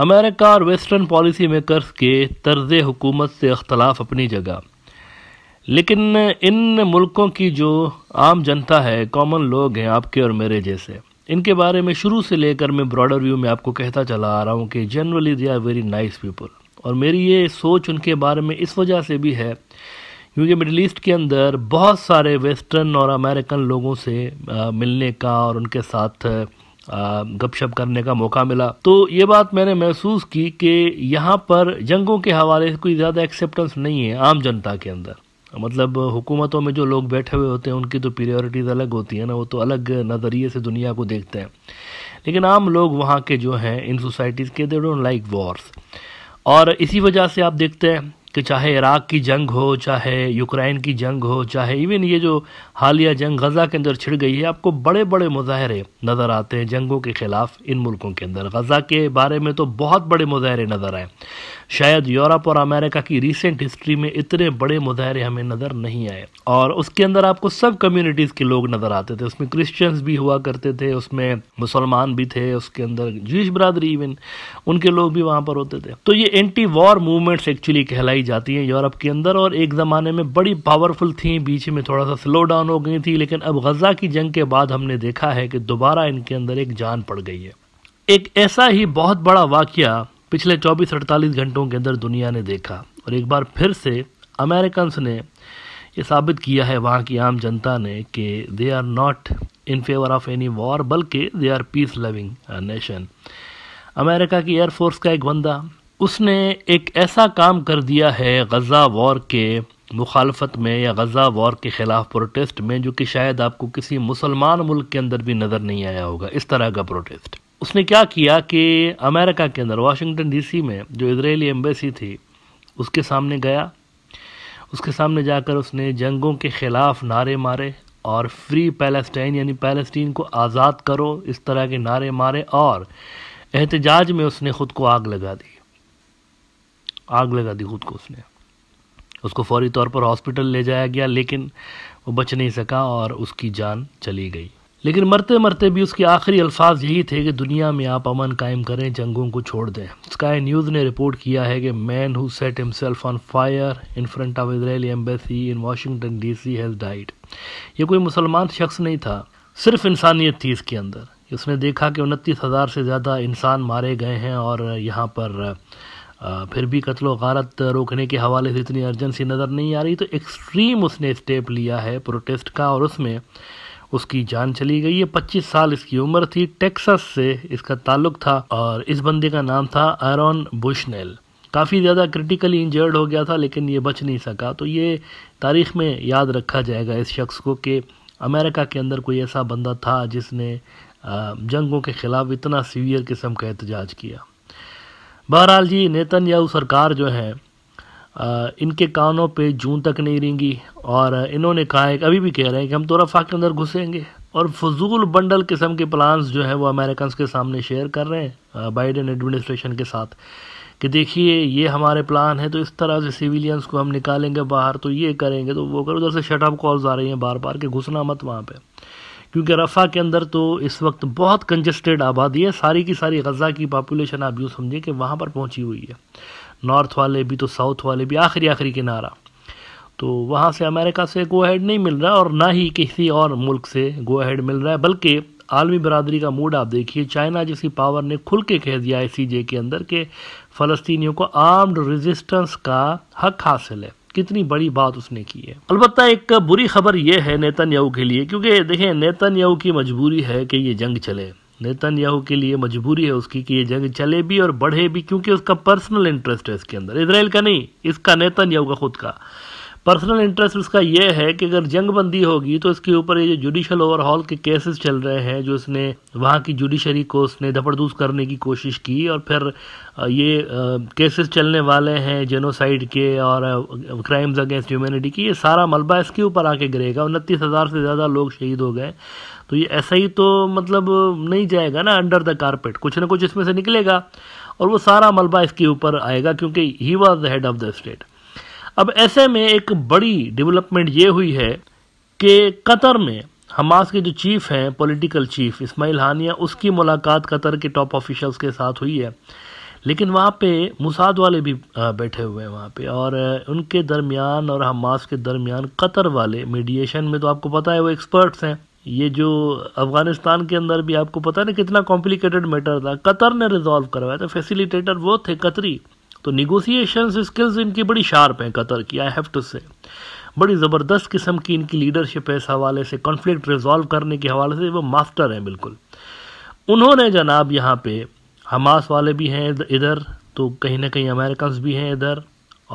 America और western policy makers के तर्ज हुकूमत से अख्तलाफ अपनी जगह लेकिन इन मुल्कों की जो आम जनता है कॉमन लोग हैं आपके और मेरे जैसे इनके बारे में शुरू से लेकर मैं ब्रॉडर व्यू में आपको कहता चला आ रहा हूँ कि generally they are very nice people और मेरी ये सोच उनके बारे में इस वजह से भी है क्योंकि मिडल ईस्ट के अंदर बहुत सारे वेस्टर्न और अमेरिकन लोगों से आ, मिलने का और उनके साथ गपशप करने का मौका मिला तो ये बात मैंने महसूस की कि यहाँ पर जंगों के हवाले से कोई ज़्यादा एक्सेप्टेंस नहीं है आम जनता के अंदर मतलब हुकूमतों में जो लोग बैठे हुए होते हैं उनकी तो प्रियोरिटीज़ अलग होती है ना वो तो अलग नज़रिए से दुनिया को देखते हैं लेकिन आम लोग वहाँ के जो हैं इन सोसाइटीज़ के दे डोंट लाइक वॉर्स और इसी वजह से आप देखते हैं कि चाहे इराक़ की जंग हो चाहे यूक्रेन की जंग हो चाहे इवन ये जो हालिया जंग गज़ा के अंदर छिड़ गई है आपको बड़े बड़े मुजाहरे नज़र आते हैं जंगों के ख़िलाफ़ इन मुल्कों के अंदर गज़ा के बारे में तो बहुत बड़े मुजाहरे नज़र आए शायद यूरोप और अमेरिका की रिसेंट हिस्ट्री में इतने बड़े मुजाहरे हमें नज़र नहीं आए और उसके अंदर आपको सब कम्यूनिटीज़ के लोग नज़र आते थे उसमें क्रिश्चन्स भी हुआ करते थे उसमें मुसलमान भी थे उसके अंदर जूश बरदरी इवन उनके लोग भी वहाँ पर होते थे तो ये एंटी वॉर मूवमेंट्स एक्चुअली कहलाई पाई जाती हैं यूरोप के अंदर और एक ज़माने में बड़ी पावरफुल थी बीच में थोड़ा सा स्लो डाउन हो गई थी लेकिन अब गज़ा की जंग के बाद हमने देखा है कि दोबारा इनके अंदर एक जान पड़ गई है एक ऐसा ही बहुत बड़ा वाक़ पिछले चौबीस अड़तालीस घंटों के अंदर दुनिया ने देखा और एक बार फिर से अमेरिकन्स ने ये साबित किया है वहाँ की आम जनता ने कि they are not in favour of any war बल्कि they are peace loving nation America की एयरफोर्स का एक बंदा उसने एक ऐसा काम कर दिया है गज़ा वॉर के मुखालफत में या गज़ा वॉर के ख़िलाफ़ प्रोटेस्ट में जो कि शायद आपको किसी मुसलमान मुल्क के अंदर भी नज़र नहीं आया होगा इस तरह का प्रोटेस्ट उसने क्या किया कि अमेरिका के अंदर वाशिंगटन डीसी में जो इसराइली एम्बेसी थी उसके सामने गया उसके सामने जाकर उसने जंगों के ख़िलाफ़ नारे मारे और फ्री पैलेस्टाइन यानी पैलेस्टीन को आज़ाद करो इस तरह के नारे मारे और एहतजाज में उसने ख़ुद को आग लगा दी आग लगा दी खुद को उसने उसको फौरी तौर पर हॉस्पिटल ले जाया गया लेकिन वो बच नहीं सका और उसकी जान चली गई लेकिन मरते मरते भी उसके आखिरी अल्फाज यही थे कि दुनिया में आप अमन कायम करें जंगों को छोड़ दें स्काई न्यूज़ ने रिपोर्ट किया है कि man who set himself on fire in front of Israeli embassy in Washington DC has died ये कोई मुसलमान शख्स नहीं था सिर्फ इंसानियत थी इसके अंदर उसने देखा कि उनतीस हज़ार से ज़्यादा इंसान मारे गए हैं और यहाँ पर फिर भी कत्ल गारत रोकने के हवाले से इतनी अर्जेंसी नज़र नहीं आ रही तो एक्सट्रीम उसने स्टेप लिया है प्रोटेस्ट का और उसमें उसकी जान चली गई ये 25 साल इसकी उम्र थी टेक्सास से इसका ताल्लुक था और इस बंदे का नाम था एरन बुशनेल काफ़ी ज़्यादा क्रिटिकली इंजर्ड हो गया था लेकिन ये बच नहीं सका तो ये तारीख में याद रखा जाएगा इस शख्स को कि अमेरिका के अंदर कोई ऐसा बंदा था जिसने जंगों के ख़िलाफ़ इतना सीवियर किस्म का एहतजाज किया बहरहाल जी नेतन याहू सरकार जो है इनके कानों पे जून तक नहीं रेंगी और इन्होंने कहा है कि अभी भी कह रहे हैं कि हम तो रफा के अंदर घुसेंगे और फजूल बंडल किस्म के प्लान्स जो है वो अमेरिकन के सामने शेयर कर रहे हैं बाइडन एडमिनिस्ट्रेशन के साथ कि देखिए ये हमारे प्लान है तो इस तरह से सिविलियंस को हम निकालेंगे बाहर तो ये करेंगे तो वो करो उधर से शटअप कॉल्स आ रही हैं बार बार कि घुसना मत वहाँ पर क्योंकि रफ़ा के अंदर तो इस वक्त बहुत कंजस्टेड आबादी है सारी की सारी गज़ा की पॉपुलेशन आप यूँ समझें कि वहाँ पर पहुँची हुई है नॉर्थ वाले भी तो साउथ वाले भी आखिरी आखिरी किनारा तो वहाँ से अमेरिका से गो हेड नहीं मिल रहा और ना ही किसी और मुल्क से गो हेड मिल रहा है बल्कि आलमी बरदरी का मूड आप देखिए चाइना जैसी पावर ने खुल के कह दिया है सी जे के अंदर कि फ़लस्तियों को आर्म्ड रेजिस्टेंस का हक हासिल है कितनी बड़ी बात उसने की है अलबत् एक बुरी खबर यह है नेतन याहू के लिए क्योंकि देखें नेतन याहू की मजबूरी है कि ये जंग चले नेतन याहू के लिए मजबूरी है उसकी कि ये जंग चले भी और बढ़े भी क्योंकि उसका पर्सनल इंटरेस्ट है इसके अंदर इसराइल का नहीं इसका नेतन याहू का खुद का पर्सनल इंटरेस्ट उसका यह है कि अगर जंग बंदी होगी तो इसके ऊपर ये जो जुडिशल ओवरहॉल के केसेस चल रहे हैं जो इसने वहाँ की जुडिशरी को उसने धपड़दूस करने की कोशिश की और फिर ये केसेस चलने वाले हैं जेनोसाइड के और क्राइम्स अगेंस्ट ह्यूमैनिटी की ये सारा मलबा इसके ऊपर आके गिरेगा उनतीस हज़ार से ज़्यादा लोग शहीद हो गए तो ये ऐसा ही तो मतलब नहीं जाएगा ना अंडर द कारपेट कुछ ना कुछ इसमें से निकलेगा और वो सारा मलबा इसके ऊपर आएगा क्योंकि he was the head of the state अब ऐसे में एक बड़ी डेवलपमेंट ये हुई है कि कतर में हमास के जो चीफ हैं पॉलिटिकल चीफ इस्माइल हानिया उसकी मुलाकात कतर के टॉप ऑफिशल्स के साथ हुई है लेकिन वहाँ पे मुसाद वाले भी बैठे हुए हैं वहाँ पे और उनके दरमियान और हमास के दरमियान कतर वाले मीडिएशन में तो आपको पता है वो एक्सपर्ट्स हैं ये जो अफगानिस्तान के अंदर भी आपको पता है ना कितना कॉम्प्लिकेटेड मैटर था कतर ने रिजॉल्व करवाया था फैसिलिटेटर वो थे कतरी तो निगोसिएशन स्किल्स इनकी बड़ी शार्प हैं कतर की आई हैव टू से बड़ी ज़बरदस्त किस्म की इनकी लीडरशिप है इस हवाले से कॉन्फ्लिक्ट रिजॉल्व करने के हवाले से वो मास्टर हैं बिल्कुल उन्होंने जनाब यहाँ पे हमास वाले भी हैं इधर तो कहीं ना कहीं अमेरिकन भी हैं इधर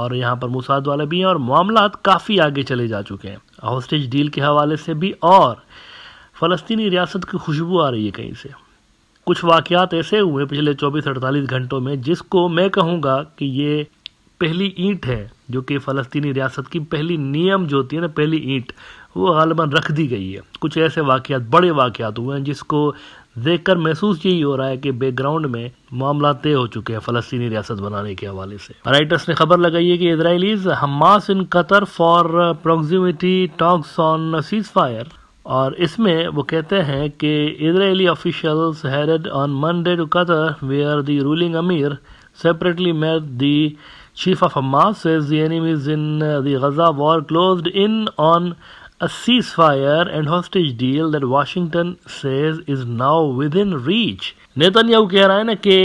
और यहाँ पर मुसाद वाले भी हैं और मामला काफ़ी आगे चले जा चुके हैं हॉस्टेज डील के हवाले से भी और फ़लस्तीनी रियासत की खुशबू आ रही है कहीं से कुछ वाकयात ऐसे हुए पिछले 24-48 घंटों में जिसको मैं कहूँगा कि ये पहली ईंट है जो कि फ़लस्तीनी रियासत की पहली नियम जो होती है ना पहली ईंट वो गालबा रख दी गई है कुछ ऐसे वाकयात बड़े वाकयात हुए हैं जिसको देख कर महसूस यही हो रहा है कि बैकग्राउंड में मामला तय हो चुके हैं फलस्तीनी रियासत बनाने के हवाले से राइटर्स ने खबर लगाई है कि Israelis Hamas in Qatar for proximity talks on ceasefire और इसमें वो कहते हैं कि Israeli officials headed on Monday to Qatar where the ruling emir separately met the chief of Hamas the enemies in uh, the Gaza war closed in on a ceasefire and hostage deal that Washington says is now within reach. Netanyahu कह रहा है ना कि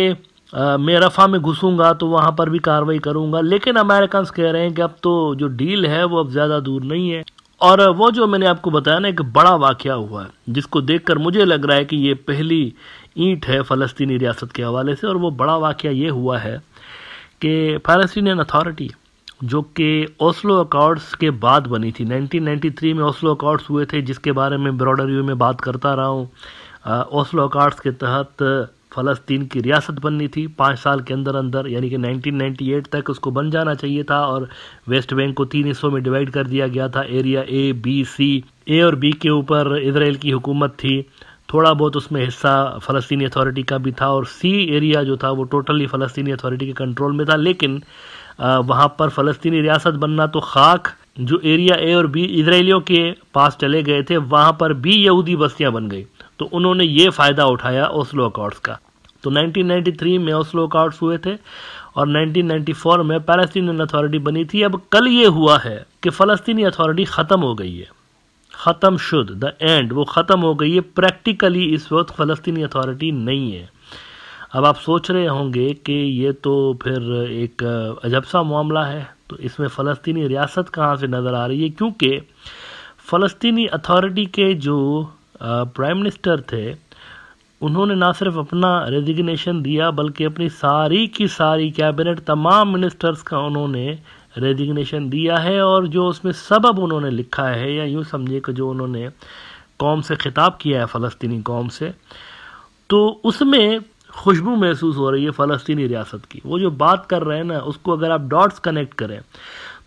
Uh, मैं रफ़ा में घुसूंगा तो वहां पर भी कार्रवाई करूंगा लेकिन अमेरिकन कह रहे हैं कि अब तो जो डील है वो अब ज़्यादा दूर नहीं है और वो जो मैंने आपको बताया ना एक बड़ा वाक़ हुआ है जिसको देखकर मुझे लग रहा है कि ये पहली ईंट है फ़लस्तीनी रियासत के हवाले से और वो बड़ा वाक़ ये हुआ है कि फ़लस्तीनियन अथॉरिटी जो कि ओस्लो अकॉर्ड्स के बाद बनी थी 1993 में ओस्लो अकॉर्ड्स हुए थे जिसके बारे में ब्रॉडर व्यू में बात करता रहा हूँ ओस्लो अकॉर्ड्स के तहत फ़लस्तीन की रियासत बननी थी पाँच साल के अंदर अंदर यानी कि 1998 तक उसको बन जाना चाहिए था और वेस्ट बैंक को तीन हिस्सों में डिवाइड कर दिया गया था एरिया ए बी सी ए और बी के ऊपर इसराइल की हुकूमत थी थोड़ा बहुत उसमें हिस्सा फ़लस्तीनी अथॉरिटी का भी था और सी एरिया जो था वो टोटली फ़लस्तीनी अथॉरिटी के कंट्रोल में था लेकिन वहाँ पर फ़लस्तीनी रियासत बनना तो खाक जो एरिया ए और बी इसराइलियों के पास चले गए थे वहाँ पर भी यहूदी बस्तियाँ बन गई तो उन्होंने ये फ़ायदा उठाया ओस्लो अकॉर्ड्स का तो 1993 में ओस्लो अकॉर्ड्स हुए थे और 1994 में पैलेस्टीनियन अथॉरिटी बनी थी अब कल ये हुआ है कि फ़लस्तीनी अथॉरिटी ख़त्म हो गई है ख़त्म शुद द एंड वो ख़त्म हो गई है प्रैक्टिकली इस वक्त फ़लस्तीनी अथॉरिटी नहीं है अब आप सोच रहे होंगे कि ये तो फिर एक अजब सा मामला है तो इसमें फ़लस्तीनी रियासत कहाँ से नज़र आ रही है क्योंकि फ़लस्तीनी अथॉरिटी के जो प्राइम मिनिस्टर थे उन्होंने ना सिर्फ अपना रेजिग्नेशन दिया बल्कि अपनी सारी की सारी कैबिनेट तमाम मिनिस्टर्स का उन्होंने रेजिग्नेशन दिया है और जो उसमें सबब उन्होंने लिखा है या यूँ समझिए कि जो उन्होंने कौम से ख़िताब किया है फ़लस्तनी कौम से तो उसमें खुशबू महसूस हो रही है फ़लस्तनी रियासत की वो जो बात कर रहे हैं ना उसको अगर आप डॉट्स कनेक्ट करें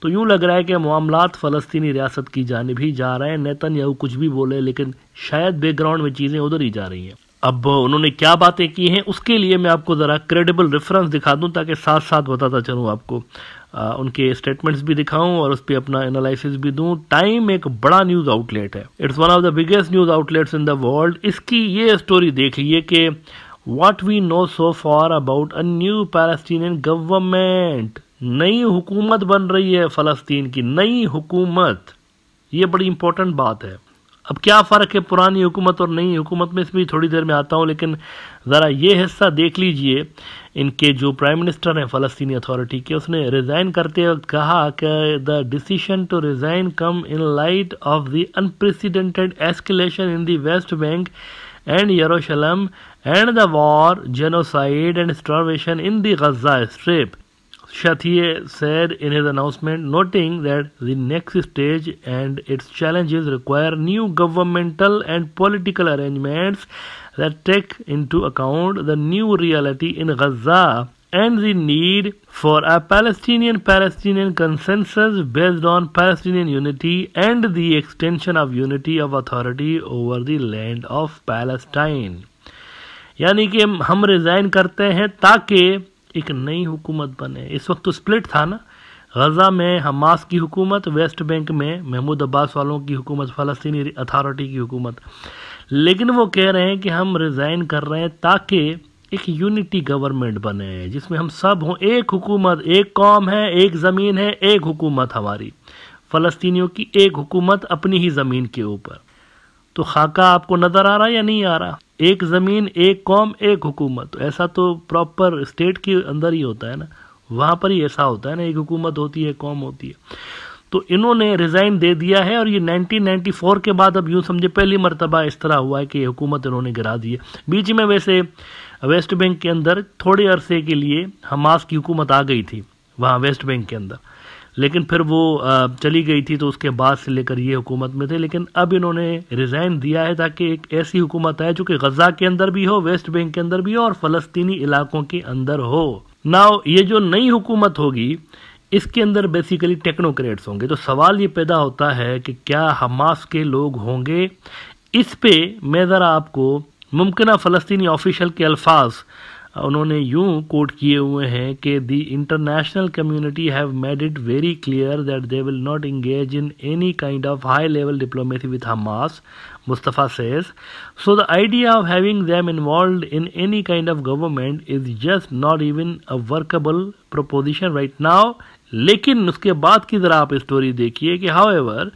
तो यूँ लग रहा है कि मामला फ़लस्तनी रियासत की जानब ही जा रहे हैं नेतन या कुछ भी बोले लेकिन शायद बैकग्राउंड में चीज़ें उधर ही जा रही हैं अब उन्होंने क्या बातें की हैं उसके लिए मैं आपको ज़रा क्रेडिबल रेफरेंस दिखा दूं ताकि साथ साथ बताता चलूं आपको आ, उनके स्टेटमेंट्स भी दिखाऊं और उस पर अपना एनालिसिस भी दूं टाइम एक बड़ा न्यूज़ आउटलेट है it's one of the biggest news outlets in the world इसकी ये स्टोरी देख लीजिए कि what we know so far about a new Palestinian government नई हुकूमत बन रही है फ़लस्तीन की नई हुकूमत ये बड़ी इंपॉर्टेंट बात है अब क्या फ़र्क है पुरानी हुकूमत और नई हुकूमत में इसमें थोड़ी देर में आता हूँ लेकिन ज़रा ये हिस्सा देख लीजिए इनके जो प्राइम मिनिस्टर हैं फ़लस्तीनी अथॉरिटी के उसने रिज़ाइन करते वक्त कहा कि the decision to resign come in light of the unprecedented escalation in the West Bank and Jerusalem and the war genocide and starvation in the Gaza Strip Shatiye said in his announcement, noting that the next stage and its challenges require new governmental and political arrangements that take into account the new reality in Gaza and the need for a Palestinian Palestinian consensus based on Palestinian unity and the extension of unity of authority over the land of Palestine. यानी कि हम resign करते हैं ताकि एक नई हुकूमत बने इस वक्त तो स्प्लिट था ना गज़ा में हमास की हुकूमत वेस्ट बैंक में महमूद अब्बास वालों की हुकूमत फ़लस्तनी अथॉरिटी की हुकूमत लेकिन वो कह रहे हैं कि हम रिज़ाइन कर रहे हैं ताकि एक यूनिटी गवर्नमेंट बने जिसमें हम सब हों एक हुकूमत एक कौम है एक ज़मीन है एक हुकूमत हमारी फ़लस्तियों की एक हुकूमत अपनी ही ज़मीन के ऊपर तो खाका आपको नज़र आ रहा है या नहीं आ रहा एक ज़मीन एक कौम एक हुकूमत ऐसा तो प्रॉपर स्टेट के अंदर ही होता है ना वहाँ पर ही ऐसा होता है ना एक हुकूमत होती है कौम होती है तो इन्होंने रिज़ाइन दे दिया है और ये 1994 के बाद अब यूँ समझे पहली मरतबा इस तरह हुआ है कि हुकूमत इन्होंने गिरा दी है बीच में वैसे वेस्ट बैंक के अंदर थोड़े अरसे के लिए हमास की हुकूमत आ गई थी वहाँ वेस्ट बैंक के अंदर लेकिन फिर वो चली गई थी तो उसके बाद से लेकर ये हुकूमत में थे लेकिन अब इन्होंने रिज़ाइन दिया है ताकि एक ऐसी हुकूमत आए जो कि गज़ा के अंदर भी हो वेस्ट बैंक के अंदर भी हो और फ़लस्तनी इलाकों के अंदर हो ना ये जो नई हुकूमत होगी इसके अंदर बेसिकली टेक्नोक्रेट्स होंगे तो सवाल ये पैदा होता है कि क्या हमास के लोग होंगे इस पे मैं ज़रा आपको मुमकिन फ़लस्तनी ऑफिशल के अल्फाज उन्होंने यूं कोट किए हुए हैं कि the international community have made it very clear that they will not engage in any kind of high level diplomacy with Hamas Mustafa says so the idea of having them involve in any kind of government is just not even a workable proposition right now लेकिन उसके बाद की ज़रा आप story देखिए कि however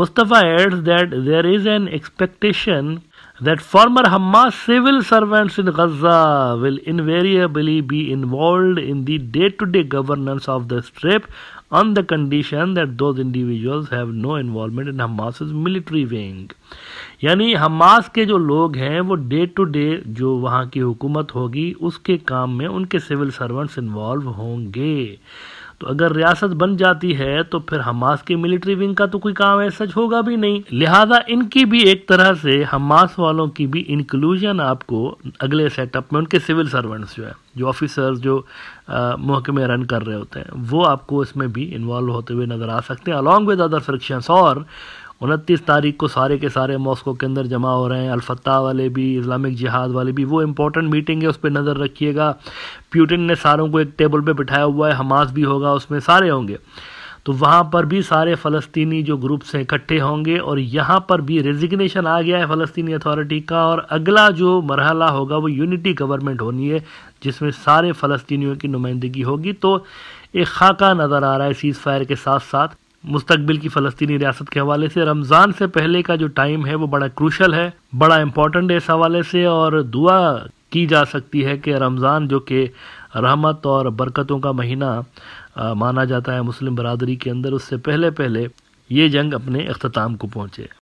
Mustafa adds that there is an expectation that former Hamas civil servants in Gaza will invariably be involved in the day to day governance of the Strip on the condition that those individuals have no involvement in Hamas's military wing. यानी Hamas के जो लोग हैं वो day to day जो वहाँ की हुकूमत होगी उसके काम में उनके सिविल सर्वेंट्स इन्वॉल्व होंगे तो अगर रियासत बन जाती है तो फिर हमास की मिलिट्री विंग का तो कोई काम ऐसा होगा भी नहीं लिहाजा इनकी भी एक तरह से हमास वालों की भी इंक्लूजन आपको अगले सेटअप में उनके सिविल सर्वेंट्स जो है जो ऑफिसर्स जो महकमे रन कर रहे होते हैं वो आपको इसमें भी इन्वॉल्व होते हुए नज़र आ सकते हैं अलॉन्ग विद अदर फ्रिक्शंस और उनतीस तारीख को सारे के सारे मॉस्को के अंदर जमा हो रहे हैं अलफता वाले भी इस्लामिक जिहाद वाले भी वो इंपॉर्टेंट मीटिंग है उस पर नज़र रखिएगा प्यूटिन ने सारों को एक टेबल पर बिठाया हुआ है हमास भी होगा उसमें सारे होंगे तो वहाँ पर भी सारे फ़लस्तनी जो ग्रुप्स हैं इकट्ठे होंगे और यहाँ पर भी रेजिग्नेशन आ गया है फ़लस्तनी अथॉरिटी का और अगला जो मरहला होगा वो यूनिटी गवर्नमेंट होनी है जिसमें सारे फ़लस्तियों की नुमाइंदगी होगी तो एक खाका नज़र आ रहा है सीज़ फायर के साथ साथ मुस्तबिल की फ़लस्तनी रियासत के हवाले से रमज़ान से पहले का जो टाइम है वो बड़ा क्रूशल है बड़ा इम्पोर्टेंट है इस हवाले से और दुआ की जा सकती है कि रमज़ान जो कि रहमत और बरकतों का महीना आ, माना जाता है मुस्लिम बरदरी के अंदर उससे पहले पहले ये जंग अपने अख्ताम को पहुँचे